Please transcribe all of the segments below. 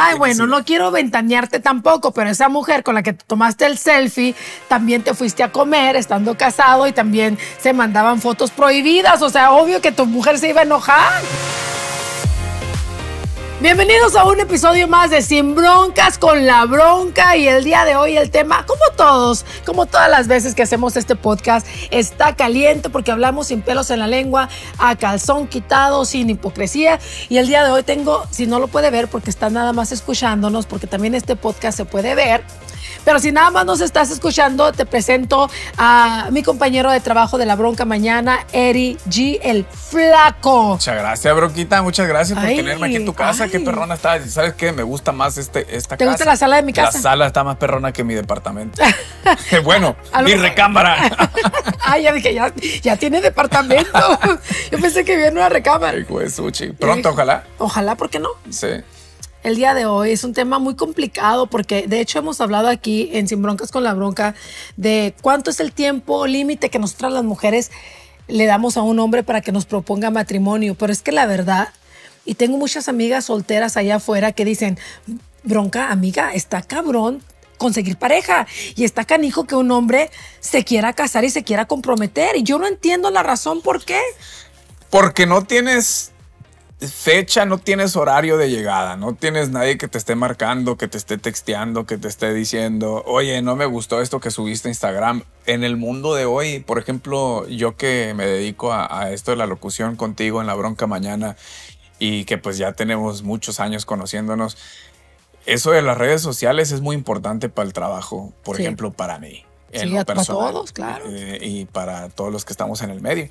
Ay, bueno, no quiero ventanearte tampoco, pero esa mujer con la que tomaste el selfie, también te fuiste a comer estando casado y también se mandaban fotos prohibidas. O sea, obvio que tu mujer se iba a enojar. Bienvenidos a un episodio más de Sin Broncas con la Bronca y el día de hoy el tema, como todos, como todas las veces que hacemos este podcast, está caliente porque hablamos sin pelos en la lengua, a calzón quitado, sin hipocresía y el día de hoy tengo, si no lo puede ver porque está nada más escuchándonos, porque también este podcast se puede ver, pero si nada más nos estás escuchando, te presento a mi compañero de trabajo de La Bronca Mañana, Eri G, el flaco. Muchas gracias, Bronquita. Muchas gracias por tenerme aquí en tu casa. Qué perrona estás. ¿Sabes qué? Me gusta más este, esta ¿Te casa. ¿Te gusta la sala de mi casa? La sala está más perrona que mi departamento. bueno, mi recámara. ay, ya dije, ya, tiene departamento. Yo pensé que viene una recámara. Pronto, ojalá. Ojalá, ¿por qué no? Sí el día de hoy. Es un tema muy complicado porque de hecho hemos hablado aquí en Sin Broncas con la Bronca de cuánto es el tiempo límite que nosotras las mujeres le damos a un hombre para que nos proponga matrimonio. Pero es que la verdad, y tengo muchas amigas solteras allá afuera que dicen, bronca, amiga, está cabrón conseguir pareja. Y está canijo que un hombre se quiera casar y se quiera comprometer. Y yo no entiendo la razón por qué. Porque no tienes fecha, no tienes horario de llegada, no tienes nadie que te esté marcando, que te esté texteando, que te esté diciendo, oye, no me gustó esto que subiste a Instagram. En el mundo de hoy, por ejemplo, yo que me dedico a, esto de la locución contigo en la bronca mañana y que pues ya tenemos muchos años conociéndonos, eso de las redes sociales es muy importante para el trabajo, por ejemplo, para mí. claro. Eh, y para todos los que estamos en el medio.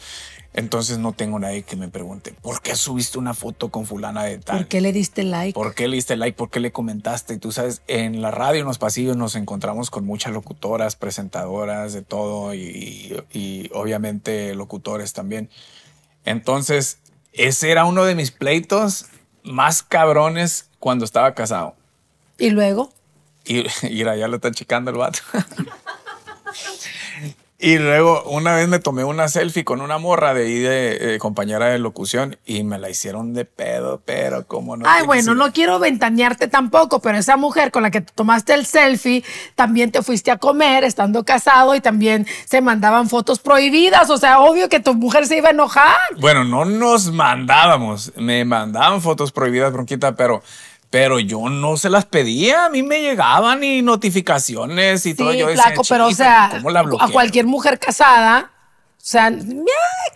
Entonces no tengo nadie que me pregunte, ¿por qué subiste una foto con fulana de tal? ¿Por qué le diste like? ¿Por qué le diste like? ¿Por qué le comentaste? Y tú sabes, en la radio, en los pasillos, nos encontramos con muchas locutoras, presentadoras, de todo, y, obviamente locutores también. Entonces, ese era uno de mis pleitos más cabrones cuando estaba casado. ¿Y luego? Y, y ya lo están checando el vato. Y luego una vez me tomé una selfie con una morra de ahí de, eh, compañera de locución y me la hicieron de pedo, pero como no. Ay, bueno, no quiero ventanearte tampoco, pero esa mujer con la que tomaste el selfie también te fuiste a comer estando casado y también se mandaban fotos prohibidas. O sea, obvio que tu mujer se iba a enojar. Bueno, no nos mandábamos, me mandaban fotos prohibidas, bronquita, pero pero yo no se las pedía, a mí me llegaban y notificaciones y todo. Yo decía, pero o sea, a cualquier mujer casada, o sea,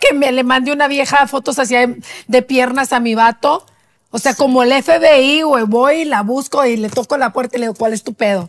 que me le mande una vieja fotos así de, piernas a mi vato. O sea, como el FBI, güey, voy la busco y le toco la puerta y le digo, ¿cuál es tu pedo?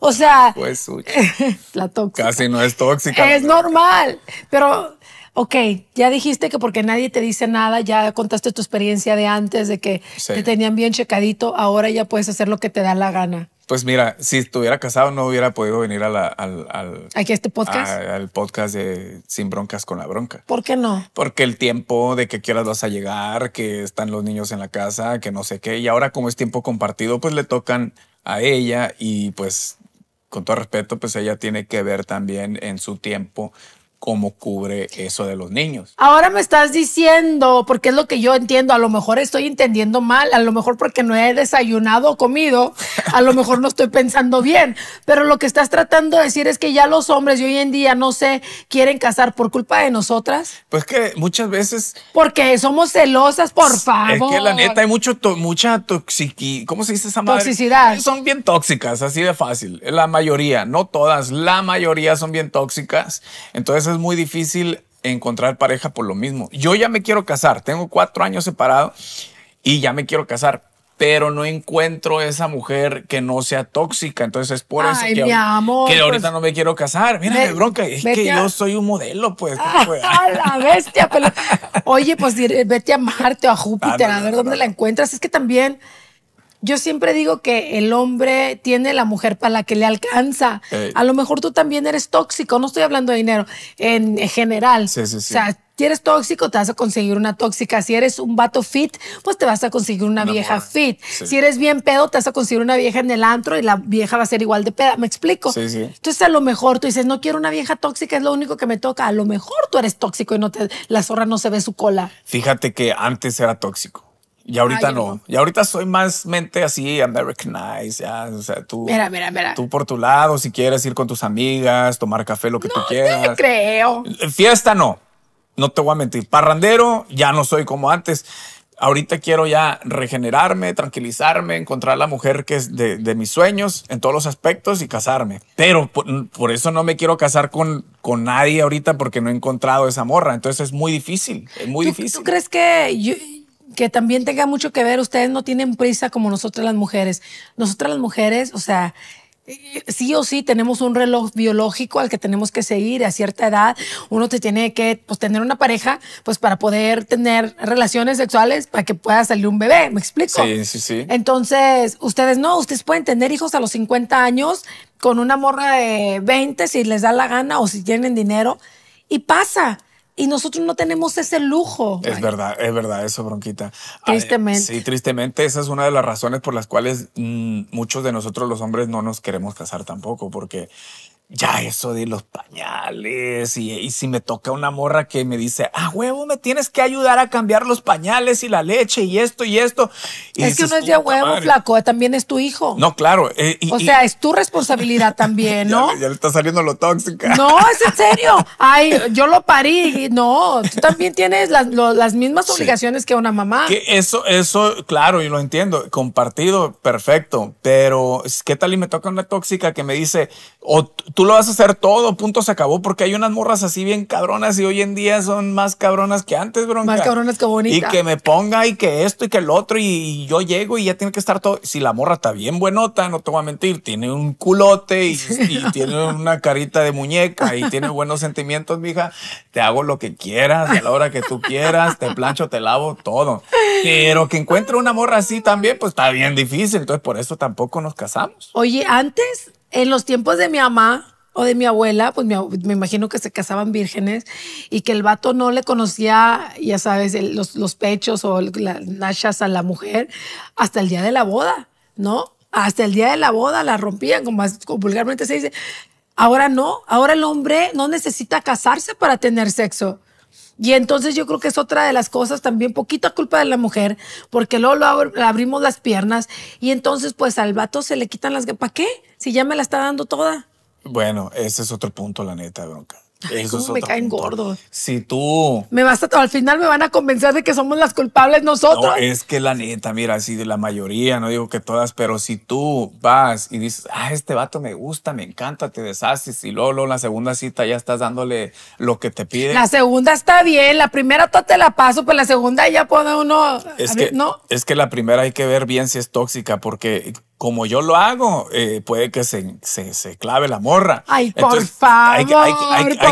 O sea, pues, la tóxica. Casi no es tóxica. Es normal, pero ok, ya dijiste que porque nadie te dice nada, ya contaste tu experiencia de antes, de que te tenían bien checadito, ahora ya puedes hacer lo que te da la gana. Pues mira, si estuviera casado no hubiera podido venir al, este podcast? al podcast de Sin Broncas con la Bronca. ¿Por qué no? Porque el tiempo de que quieras vas a llegar, que están los niños en la casa, que no sé qué. Y ahora como es tiempo compartido, pues le tocan a ella y pues con todo respeto, pues ella tiene que ver también en su tiempo cómo cubre eso de los niños. Ahora me estás diciendo, porque es lo que yo entiendo, a lo mejor estoy entendiendo mal, a lo mejor porque no he desayunado o comido, a lo mejor no estoy pensando bien, pero lo que estás tratando de decir es que ya los hombres de hoy en día, no se quieren casar por culpa de nosotras. Pues que muchas veces... Porque somos celosas, por favor. Es que la neta hay mucho, mucha toxicidad. ¿cómo se dice esa madre? Toxicidad. Son bien tóxicas, así de fácil, la mayoría, no todas, la mayoría son bien tóxicas, entonces es muy difícil encontrar pareja por lo mismo. Yo ya me quiero casar, tengo cuatro años separado y ya me quiero casar, pero no encuentro esa mujer que no sea tóxica. Entonces es por eso que, ahorita pues, no me quiero casar. Mira, bronca, es que yo soy un modelo, pues. Ah, a la bestia, pero... Oye, pues vete a Marte o a Júpiter, a ver dónde la encuentras. Es que también yo siempre digo que el hombre tiene la mujer para la que le alcanza. A lo mejor tú también eres tóxico, no estoy hablando de dinero, en general. O sea, si eres tóxico, te vas a conseguir una tóxica. Si eres un vato fit, pues te vas a conseguir una, vieja fit. Si eres bien pedo, te vas a conseguir una vieja en el antro y la vieja va a ser igual de peda. ¿Me explico? Sí, sí. Entonces, a lo mejor tú dices, no quiero una vieja tóxica, es lo único que me toca. A lo mejor tú eres tóxico y no te, la zorra no se ve su cola. Fíjate que antes era tóxico. Y ahorita no. Y ahorita soy más mente así, Americanized, ya. O sea, tú. Mira, mira, mira. Tú por tu lado, si quieres ir con tus amigas, tomar café, lo que tú quieras. No creo. Eh, fiesta no. No te voy a mentir. Parrandero, ya no soy como antes. Ahorita quiero ya regenerarme, tranquilizarme, encontrar la mujer que es de, mis sueños en todos los aspectos y casarme. Pero por, eso no me quiero casar con, con nadie ahorita porque no he encontrado esa morra. Entonces es muy difícil, es muy difícil. ¿Tú crees que que también tenga mucho que ver, ustedes no tienen prisa como nosotras las mujeres. Nosotras las mujeres, o sea, sí o sí tenemos un reloj biológico al que tenemos que seguir a cierta edad. Uno te tiene que pues, tener una pareja pues para poder tener relaciones sexuales para que pueda salir un bebé. ¿Me explico? Sí, sí, sí. Entonces, ustedes no, ustedes pueden tener hijos a los 50 años con una morra de 20 si les da la gana o si tienen dinero y pasa. Y nosotros no tenemos ese lujo. Es verdad, es verdad eso, bronquita. Tristemente. sí, tristemente esa es una de las razones por las cuales mm, muchos de nosotros los hombres no nos queremos casar tampoco, porque ya eso de los pañales y, si me toca una morra que me dice, ah, huevo, me tienes que ayudar a cambiar los pañales y la leche y esto y esto. es que uno es de huevo, flaco, también es tu hijo. No, claro. Eh, o sea, es tu responsabilidad también, ¿no? ya, le está saliendo lo tóxica. No, es en serio. Ay, yo lo parí. No, tú también tienes las, mismas obligaciones que una mamá. eso, eso, claro, y lo entiendo. Compartido, perfecto. Pero, ¿qué tal y me toca una tóxica que me dice, o tú lo vas a hacer todo, punto, se acabó, porque hay unas morras así bien cabronas y hoy en día son más cabronas que antes, bronca. Más cabronas que bonitas. Y que me ponga y que esto y que el otro y yo llego y ya tiene que estar todo. Si la morra está bien buenota, no te voy a mentir, tiene un culote y, tiene una carita de muñeca y tiene buenos sentimientos, mija, te hago lo que quieras, a la hora que tú quieras, te plancho, te lavo, todo. Pero que encuentre una morra así también, pues está bien difícil, entonces por eso tampoco nos casamos. Oye, antes en los tiempos de mi mamá o de mi abuela, pues me imagino que se casaban vírgenes y que el vato no le conocía, ya sabes, los, pechos o las nachas a la mujer hasta el día de la boda, ¿no? Hasta el día de la boda la rompían, como vulgarmente se dice. Ahora no, ahora el hombre no necesita casarse para tener sexo. Y entonces yo creo que es otra de las cosas también, poquita culpa de la mujer, porque luego lo abrimos las piernas y entonces pues al vato se le quitan las... ¿Para qué? Si ya me la está dando toda. Bueno, ese es otro punto, la neta, bronca. Eso me caen gordo. Si tú. Me al final me van a convencer de que somos las culpables nosotros. No, es que la neta, mira, así de la mayoría, no digo que todas, pero si tú vas y dices, ah, este vato me gusta, me encanta, te deshaces y luego, en la segunda cita ya estás dándole lo que te pide. La segunda está bien, la primera tú te la paso, pero pues la segunda ya pone uno. Es, que, no. es que la primera hay que ver bien si es tóxica, porque como yo lo hago, eh, puede que se, se, clave la morra. Ay, por favor. Hay, hay,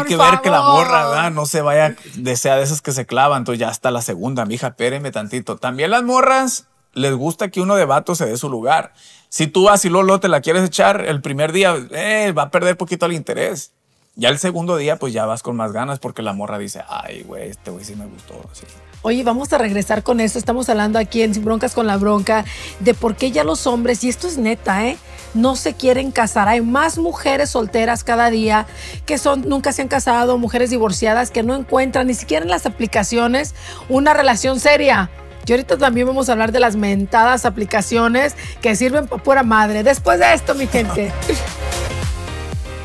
que ver que la morra no se vaya, desea de esas que se clavan. Entonces ya está la segunda, mija, espéreme tantito. También las morras les gusta que uno de vato se dé su lugar. Si tú vas y Lolo te la quieres echar el primer día, eh, va a perder poquito el interés. Ya el segundo día, pues ya vas con más ganas porque la morra dice, ay, güey, este güey sí me gustó. Oye, vamos a regresar con esto. Estamos hablando aquí en Sin Broncas con la Bronca de por qué ya los hombres, y esto es neta, ¿eh? No se quieren casar. Hay más mujeres solteras cada día que son, nunca se han casado, mujeres divorciadas que no encuentran ni siquiera en las aplicaciones una relación seria. Y ahorita también vamos a hablar de las mentadas aplicaciones que sirven para pura madre. Después de esto, mi gente.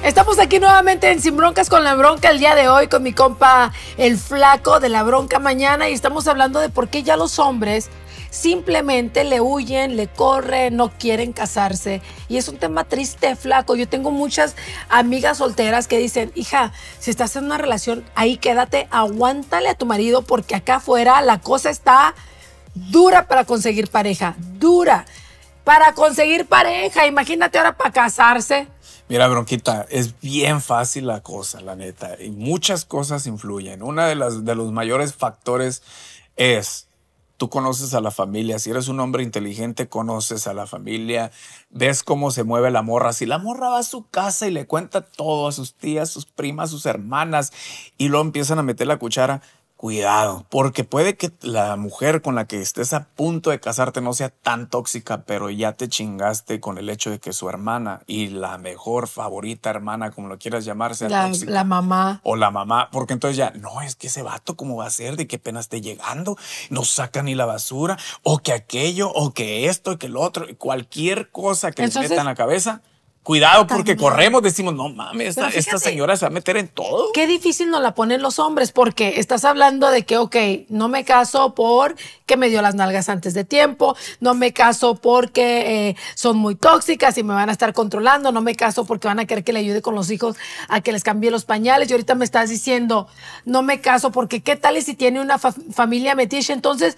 Estamos aquí nuevamente en Sin Broncas con la Bronca el día de hoy con mi compa el flaco de la Bronca mañana y estamos hablando de por qué ya los hombres simplemente le huyen, le corren, no quieren casarse. Y es un tema triste, flaco. Yo tengo muchas amigas solteras que dicen, hija, si estás en una relación, ahí quédate, aguántale a tu marido porque acá afuera la cosa está dura para conseguir pareja, dura. Para conseguir pareja, imagínate ahora para casarse. Mira, bronquita, es bien fácil la cosa, la neta, y muchas cosas influyen. Una de las de los mayores factores es tú conoces a la familia, si eres un hombre inteligente, conoces a la familia, ves cómo se mueve la morra, si la morra va a su casa y le cuenta todo a sus tías, sus primas, sus hermanas, y luego empiezan a meter la cuchara, cuidado, porque puede que la mujer con la que estés a punto de casarte no sea tan tóxica, pero ya te chingaste con el hecho de que su hermana y la mejor favorita hermana, como lo quieras llamar, sea la, mamá. O la mamá, porque entonces ya, no, es que ese vato cómo va a ser, de qué pena esté llegando, no saca ni la basura, o que aquello, o que esto, o que lo otro, cualquier cosa que te meta en la cabeza Cuidado porque corremos, decimos, no mames, esta, señora se va a meter en todo. Qué difícil nos la ponen los hombres porque estás hablando de que, ok, no me caso porque me dio las nalgas antes de tiempo, no me caso porque eh, son muy tóxicas y me van a estar controlando, no me caso porque van a querer que le ayude con los hijos a que les cambie los pañales. Y ahorita me estás diciendo, no me caso porque qué tal si tiene una familia metiche, entonces,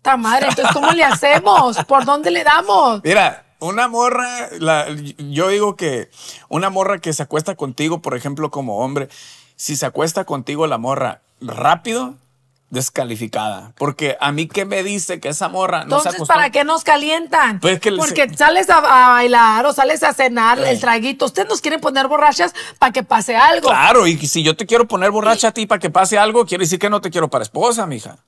ta madre, entonces, ¿cómo le hacemos? ¿Por dónde le damos? Mira una morra, la, yo digo que una morra que se acuesta contigo, por ejemplo, como hombre, si se acuesta contigo la morra rápido, descalificada. Porque a mí qué me dice que esa morra no Entonces, ¿para qué nos calientan? Pues Porque sales a, bailar o sales a cenar el traguito. Ustedes nos quieren poner borrachas para que pase algo. Claro, y si yo te quiero poner borracha a ti para que pase algo, quiere decir que no te quiero para esposa, mija.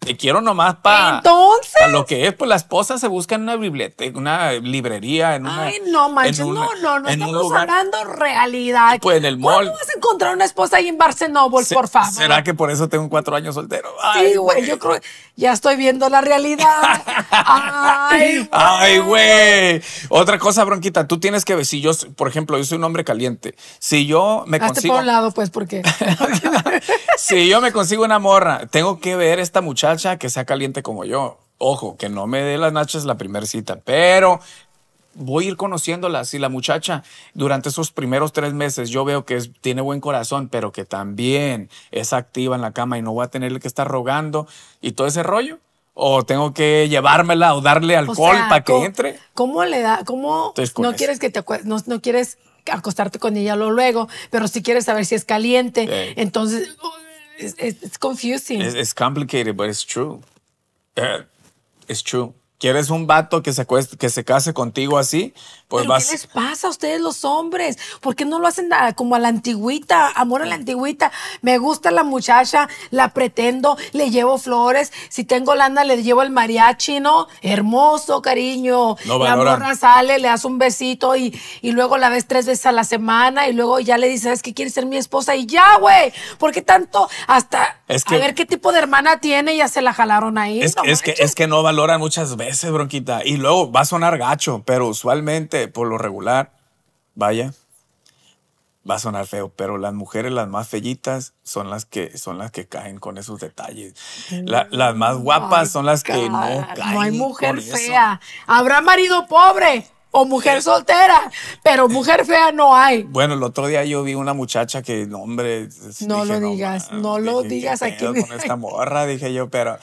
Te quiero nomás para pa lo que es, pues la esposa se busca en una biblioteca, una librería, en una. Ay, no manches, no, no, no estamos hablando realidad. Pues en el mall. ¿Cómo vas a encontrar una esposa ahí en Barcelona, por favor? ¿Será que por eso tengo cuatro años soltero? Ay, sí, güey, yo creo, ya estoy viendo la realidad. Ay, Ay, güey. Otra cosa, bronquita, tú tienes que ver, si yo, por ejemplo, yo soy un hombre caliente, si yo me Hazte por un lado, pues, porque. si yo me consigo una morra, tengo que ver esta muchacha que sea caliente como yo. Ojo, que no me dé las nachas la primer cita, pero voy a ir conociéndola. Si la muchacha durante esos primeros tres meses yo veo que tiene buen corazón, pero que también es activa en la cama y no voy a tenerle que estar rogando y todo ese rollo. O tengo que llevármela o darle alcohol para que entre. ¿Cómo le da? ¿Cómo no quieres que te no, quieres acostarte con ella luego, pero si quieres saber si es caliente, entonces it's, it's confusing. It's, it's, complicated, but it's true. Uh, it's true. ¿Quieres un vato que se, que se case contigo así? Pues ¿Pero ¿Qué les pasa a ustedes los hombres? ¿Por qué no lo hacen ah, como a la antigüita? Amor a la antigüita. Me gusta la muchacha, la pretendo, le llevo flores. Si tengo lana, le llevo el mariachi, ¿no? Hermoso, cariño. No la morra sale, le das un besito y, luego la ves tres veces a la semana y luego ya le dices, ¿sabes qué quieres ser mi esposa? Y ya, güey. ¿Por qué tanto? Hasta a ver qué tipo de hermana tiene, y ya se la jalaron ahí. Es, que, es que no valoran muchas veces veces, bronquita. Y luego va a sonar gacho, pero usualmente, por lo regular, vaya, va a sonar feo, pero las mujeres, las más fellitas, son las que, son las que caen con esos detalles. Mm. las más guapas son las que no caen. No hay mujer fea. Habrá marido pobre o mujer soltera, pero mujer fea no hay. Bueno, el otro día yo vi una muchacha que, hombre. No lo digas, no, lo digas aquí. Con esta morra, dije yo, pero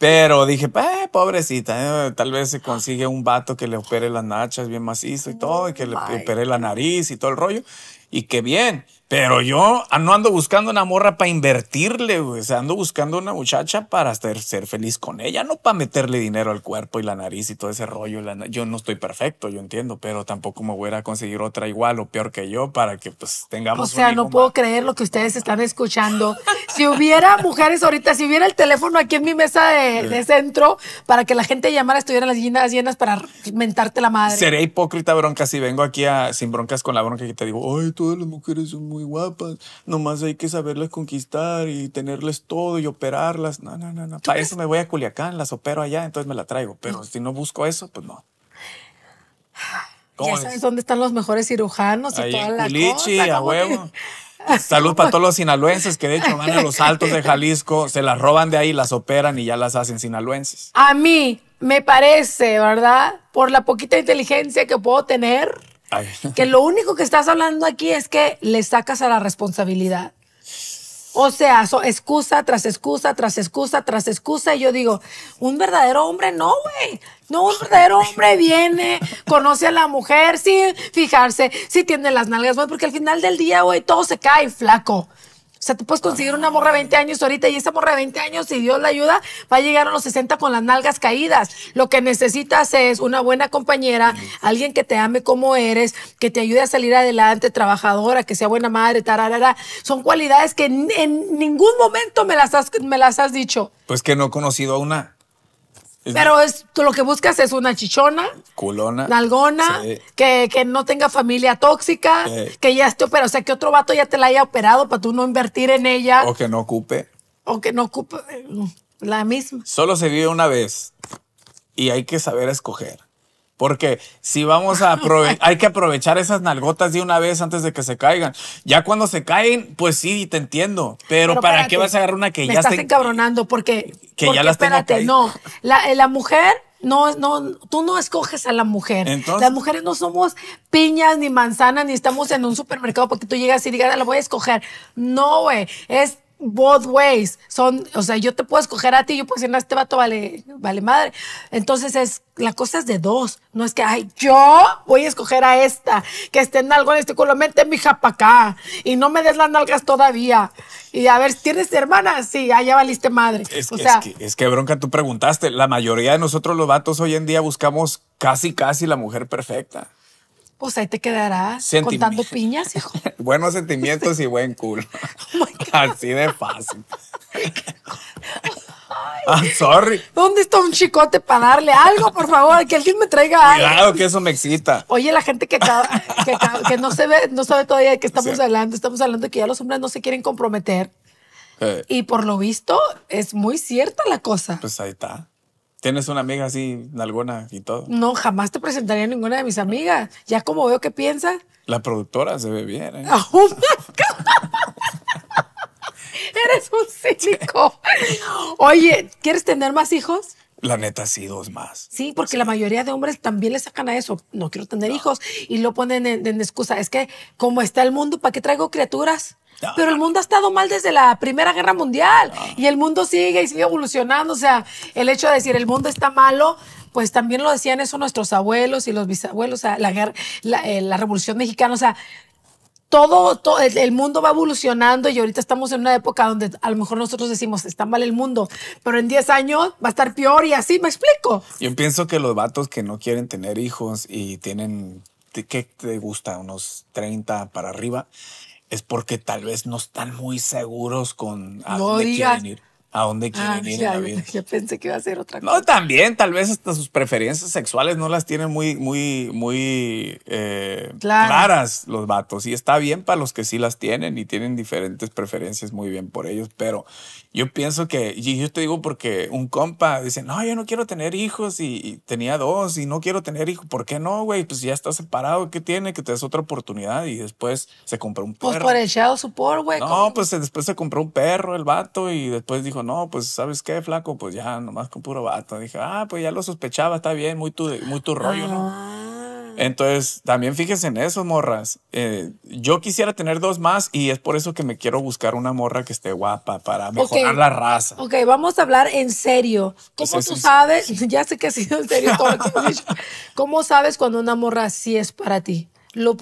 pero dije, eh, pobrecita, eh, tal vez se consigue un vato que le opere las nachas bien macizo y todo, y que le opere la nariz y todo el rollo. Y qué bien. Pero yo no ando buscando una morra para invertirle, O sea, ando buscando una muchacha para ser, ser feliz con ella, no para meterle dinero al cuerpo y la nariz y todo ese rollo. yo no estoy perfecto, yo entiendo, pero tampoco me voy a conseguir otra igual o peor que yo para que pues tengamos. O sea, no puedo creer lo que ustedes están escuchando. si hubiera mujeres ahorita, si hubiera el teléfono aquí en mi mesa de, centro para que la gente llamara, estuvieran las llenas llenas para mentarte la madre. Seré hipócrita, bronca, si vengo aquí a, sin broncas con la bronca que te digo, ay, todas las mujeres son muy guapas, nomás hay que saberles conquistar y tenerles todo y operarlas. No, no, no, no. Para eso me voy a Culiacán, las opero allá, entonces me la traigo. Pero mm. si no busco eso, pues no. Ya sabes dónde están los mejores cirujanos y Ahí en a huevo. Salud para todos los sinaloenses que de hecho van a los altos de Jalisco, se las roban de ahí, las operan y ya las hacen sinaloenses. A mí me parece, ¿verdad? Por la poquita inteligencia que puedo tener, que lo único que estás hablando aquí es que le sacas a la responsabilidad. O sea, excusa tras excusa, tras excusa, tras excusa. Y yo digo, un verdadero hombre no, güey. No, un verdadero hombre viene, conoce a la mujer sin fijarse, si tiene las nalgas, güey, porque al final del día, güey, todo se cae flaco. O sea, tú puedes conseguir una morra de 20 años ahorita y esa morra de 20 años, si Dios la ayuda, va a llegar a los 60 con las nalgas caídas. Lo que necesitas es una buena compañera, alguien que te ame como eres, que te ayude a salir adelante, trabajadora, que sea buena madre, tararara. Son cualidades que en ningún momento me las me las has dicho. Pues que no he conocido a una. Pero es, tú lo que buscas es una chichona. Culona. Nalgona. Que, no tenga familia tóxica. Que ya esté operada. O sea, que otro vato ya te la haya operado para tú no invertir en ella. O que no ocupe. O que no ocupe. Eh, la misma. Solo se vive una vez. Y hay que saber escoger. Porque si vamos a aprovechar, hay que aprovechar esas nalgotas de una vez antes de que se caigan. Ya cuando se caen, pues sí, te entiendo. Pero, ¿para qué vas a agarrar una que ya estás encabronando porque que ya las espérate, no, eh, la, mujer no, no, tú no escoges a la mujer. Las mujeres no somos piñas ni manzanas ni estamos en un supermercado porque tú llegas y digas, ah, la voy a escoger. No, güey. Es both ways. Son, o sea, yo te puedo escoger a ti, yo pues decir, no, este vato vale, vale madre. Entonces es, la cosa es de dos. No es que, ay, yo voy a escoger a esta, que esté en algo en este culo, mete mi para acá y no me des las nalgas todavía. Y a ver, ¿tienes hermana? Sí, allá ah, valiste madre. es, que, es que bronca, tú preguntaste, la mayoría de nosotros los vatos hoy en día buscamos casi, casi la mujer perfecta. Pues ahí te quedarás contando piñas, hijo. Buenos sentimientos y buen culo. Oh Así de fácil. Ah, sorry. ¿Dónde está un chicote para darle algo, por favor? Que alguien me traiga algo. Claro, que eso me excita. Oye, la gente que, no se ve, no sabe todavía de qué estamos hablando. Estamos hablando de que ya los hombres no se quieren comprometer. Eh. Y por lo visto, es muy cierta la cosa. Pues ahí está. ¿Tienes una amiga así, alguna y todo? No, jamás te presentaría ninguna de mis amigas. Ya como veo que piensa. La productora se ve bien. ¿eh? Oh Eres un cínico. Oye, ¿quieres tener más hijos? La neta, sí, dos más. Sí, porque la mayoría de hombres también le sacan a eso. No quiero tener hijos. Y lo ponen en, excusa. Es que, como está el mundo, ¿para qué traigo criaturas? Pero el mundo ha estado mal desde la Primera Guerra Mundial. Y el mundo sigue y sigue evolucionando. O sea, el hecho de decir el mundo está malo, pues también lo decían eso nuestros abuelos y los bisabuelos. O sea, la, guerra, la eh, Revolución Mexicana. O sea, todo, el, mundo va evolucionando y ahorita estamos en una época donde a lo mejor nosotros decimos, está mal el mundo, pero en 10 años va a estar peor y así, me explico. Yo pienso que los vatos que no quieren tener hijos y tienen, ¿qué te gusta? Unos 30 para arriba, es porque tal vez no están muy seguros con a dónde ir a dónde quieren ah, ir pensé que iba a ser otra cosa. No, también, tal vez hasta sus preferencias sexuales no las tienen muy, muy, muy eh, claras los vatos. Y está bien para los que sí las tienen y tienen diferentes preferencias, muy bien por ellos. Pero yo pienso que, y yo te digo porque un compa dice, no, yo no quiero tener hijos y, tenía dos y no quiero tener hijos. ¿Por qué no, güey? Pues ya está separado, ¿qué tiene? Que te das otra oportunidad y después se compró un pues perro. Pues por el shadow support, güey. No, pues después se compró un perro, el vato, y después dijo, no, pues ¿sabes qué, flaco? Pues ya, nomás con puro vato. Dije, ah, pues ya lo sospechaba, está bien, muy tu, muy tu rollo, ah. ¿no? Entonces, también fíjense en eso, morras. Eh, yo quisiera tener dos más y es por eso que me quiero buscar una morra que esté guapa para mejorar la raza. Ok, vamos a hablar en serio. ¿Cómo tú sabes? Ya sé que ha sido en serio todo lo que he dicho. ¿Cómo sabes cuando una morra sí es para ti? Lo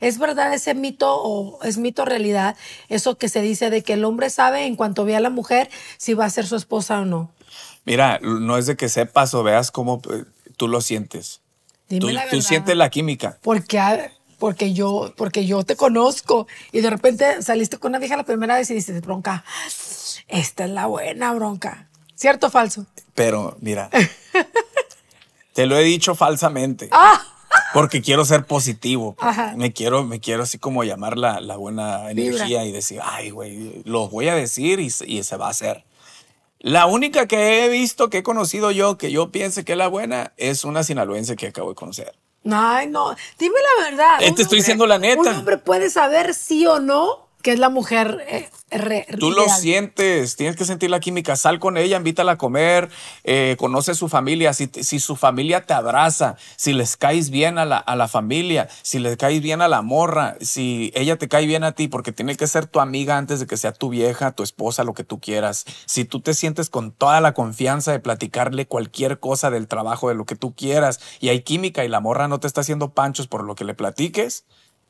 es verdad ese mito o es mito realidad, eso que se dice de que el hombre sabe en cuanto ve a la mujer si va a ser su esposa o no. Mira, no es de que sepas o veas cómo eh, tú lo sientes tú, sientes la química. Porque, porque, yo, porque yo te conozco y de repente saliste con una vieja la primera vez y dices, bronca, esta es la buena bronca. ¿Cierto o falso? Pero mira, te lo he dicho falsamente. Ah. Porque quiero ser positivo. Me quiero, me quiero así como llamar la, la buena energía y decir, ay, güey, lo voy a decir y, y se va a hacer. La única que he visto, que he conocido yo, que yo piense que es la buena, es una sinaloense que acabo de conocer. Ay, no. Dime la verdad. Te este, estoy diciendo la neta. Un hombre puede saber sí o no que es la mujer. Eh, tú lo sientes, tienes que sentir la química. Sal con ella, invítala a comer, eh, conoce su familia. Si, su familia te abraza, si les caes bien a la, a la, familia, si les caes bien a la morra, si ella te cae bien a ti, porque tiene que ser tu amiga antes de que sea tu vieja, tu esposa, lo que tú quieras. Si tú te sientes con toda la confianza de platicarle cualquier cosa del trabajo, de lo que tú quieras, y hay química y la morra no te está haciendo panchos por lo que le platiques,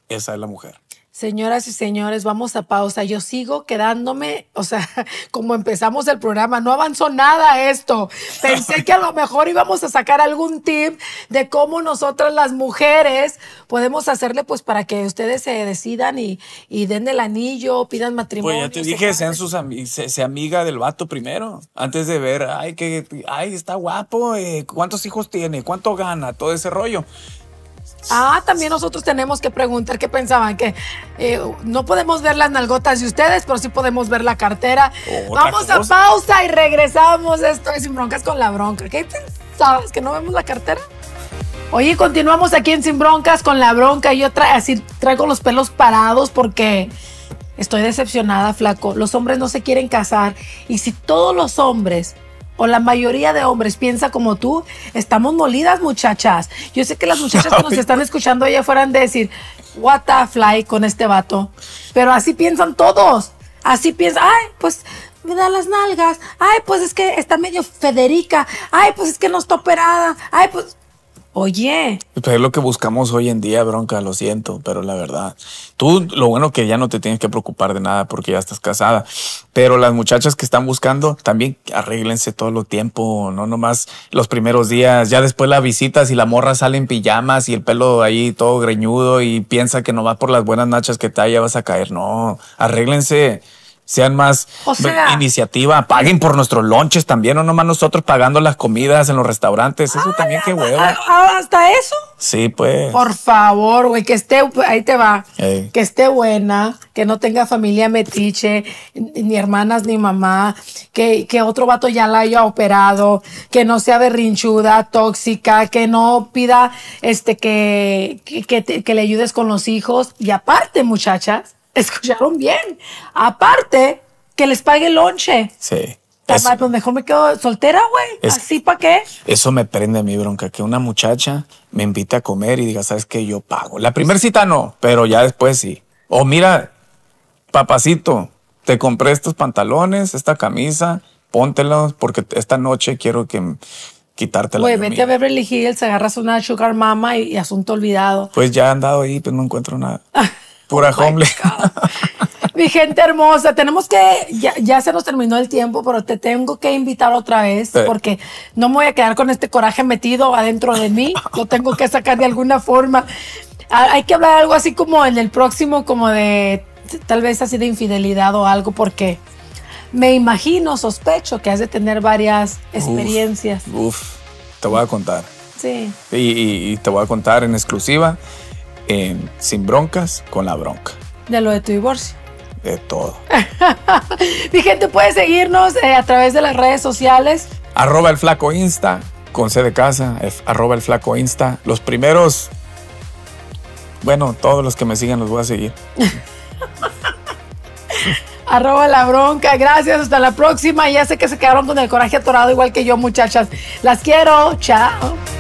esa es la mujer. Señoras y señores, vamos a pausa. Yo sigo quedándome, o sea, como empezamos el programa, no avanzó nada esto. Pensé que a lo mejor íbamos a sacar algún tip de cómo nosotras las mujeres podemos hacerle, pues, para que ustedes se decidan y, den el anillo, pidan matrimonio. Pues ya te dije, sean sus se, amiga del vato primero, antes de ver, ay, que, ay, está guapo, eh, cuántos hijos tiene, cuánto gana, todo ese rollo. Ah, también nosotros tenemos que preguntar qué pensaban, que eh, no podemos ver las nalgotas de ustedes, pero sí podemos ver la cartera. Vamos a pausa y regresamos. Esto Sin Broncas con la Bronca. ¿Qué pensabas? ¿Que no vemos la cartera? Oye, continuamos aquí en Sin Broncas con la Bronca. Yo así traigo los pelos parados porque estoy decepcionada, flaco. Los hombres no se quieren casar. Y si todos los hombres o la mayoría de hombres piensa como tú, estamos molidas, muchachas. Yo sé que las muchachas que nos están escuchando allá fueran de decir, what the fly con este vato. Pero así piensan todos. Así piensan, ay, pues me da las nalgas. Ay, pues es que está medio Federica. Ay, pues es que no está operada. Ay, pues Oye. Pues, es lo que buscamos hoy en día, bronca, lo siento, pero la verdad. Tú, lo bueno que ya no te tienes que preocupar de nada porque ya estás casada. Pero las muchachas que están buscando, también arréglense todo lo tiempo, no nomás los primeros días. Ya después la visitas y la morra sale en pijamas y el pelo ahí todo greñudo y piensa que no va por las buenas nachas que te ya vas a caer. No, arréglense sean más iniciativa, paguen por nuestros lonches también, o nomás nosotros pagando las comidas en los restaurantes, eso ah, también qué huevo. Ah, ah, ¿Hasta eso? Sí, pues. Por favor, güey, que esté, ahí te va, que esté buena, que no tenga familia metiche, ni hermanas ni mamá, que, que otro vato ya la haya operado, que no sea berrinchuda, tóxica, que no pida este que, que, que le ayudes con los hijos. Y aparte, muchachas, Escucharon bien. Aparte, que les pague el lonche. Sí. Es, pues mejor me quedo soltera, güey. ¿Así para qué? Eso me prende a mi bronca, que una muchacha me invite a comer y diga, ¿sabes qué? Yo pago. La primera cita no, pero ya después sí. O mira, papacito, te compré estos pantalones, esta camisa, póntelos porque esta noche quiero que la Güey, Vente mía. a Beverly Hills, agarras una sugar mama y, asunto olvidado. Pues ya he andado ahí, pues no encuentro nada. Pura Mi gente hermosa, tenemos que, ya, se nos terminó el tiempo, pero te tengo que invitar otra vez eh. porque no me voy a quedar con este coraje metido adentro de mí, lo tengo que sacar de alguna forma. Hay que hablar algo así como en el próximo, como de tal vez así de infidelidad o algo, porque me imagino, sospecho que has de tener varias experiencias. Uf, te voy a contar. Sí. y te voy a contar en exclusiva. Sin Broncas con la Bronca. De lo de tu divorcio. De todo. Mi gente puede seguirnos eh, a través de las redes sociales. Arroba el flaco insta con C de casa, arroba el flaco insta. Los primeros, bueno, todos los que me siguen los voy a seguir. arroba la bronca. Gracias, hasta la próxima. Ya sé que se quedaron con el coraje atorado igual que yo, muchachas. Las quiero. Chao.